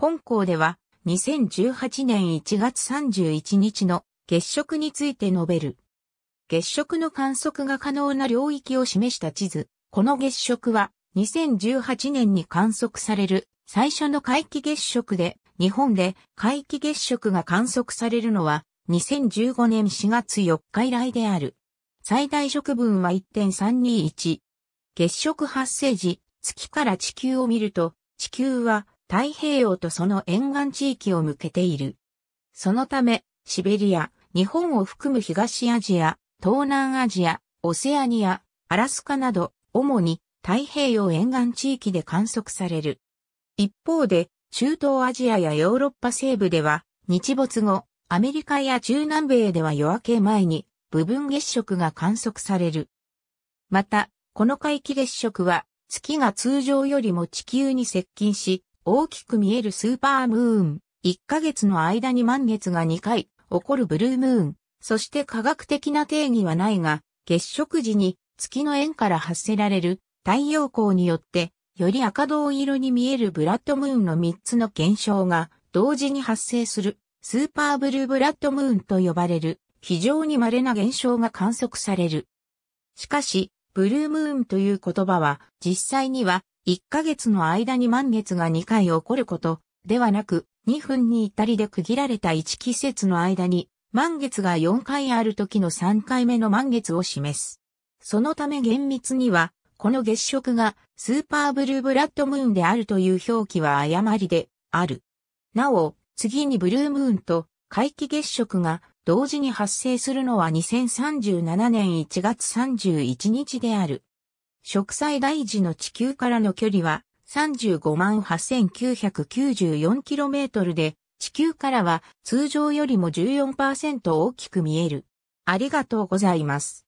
本校では2018年1月31日の月食について述べる。月食の観測が可能な領域を示した地図。この月食は2018年に観測される最初の回帰月食で、日本で回帰月食が観測されるのは2015年4月4日以来である。最大食分は1.321。月食発生時、月から地球を見ると、地球は太平洋とその沿岸地域を向けている。そのため、シベリア、日本を含む東アジア、東南アジア、オセアニア、アラスカなど、主に太平洋沿岸地域で観測される。一方で、中東アジアやヨーロッパ西部では、日没後、アメリカや中南米では夜明け前に部分月食が観測される。また、この皆既月食は月が通常よりも地球に接近し、大きく見えるスーパームーン、1ヶ月の間に満月が2回起こるブルームーン、そして科学的な定義はないが、月食時に月の円から発せられる太陽光によって、より赤銅色に見えるブラッドムーンの3つの現象が同時に発生するスーパーブルーブラッドムーンと呼ばれる非常に稀な現象が観測される。しかし、ブルームーンという言葉は実際には1ヶ月の間に満月が2回起こることではなく、2分に至りで区切られた1季節の間に、満月が4回ある時の3回目の満月を示す。そのため厳密には、この月食がスーパーブルーブラッドムーンであるという表記は誤りである。なお、次にブルームーンと回帰月食が同時に発生するのは2037年1月31日である。植栽大事の地球からの距離は 358,994km で、地球からは通常よりも14%大きく見える。ありがとうございます。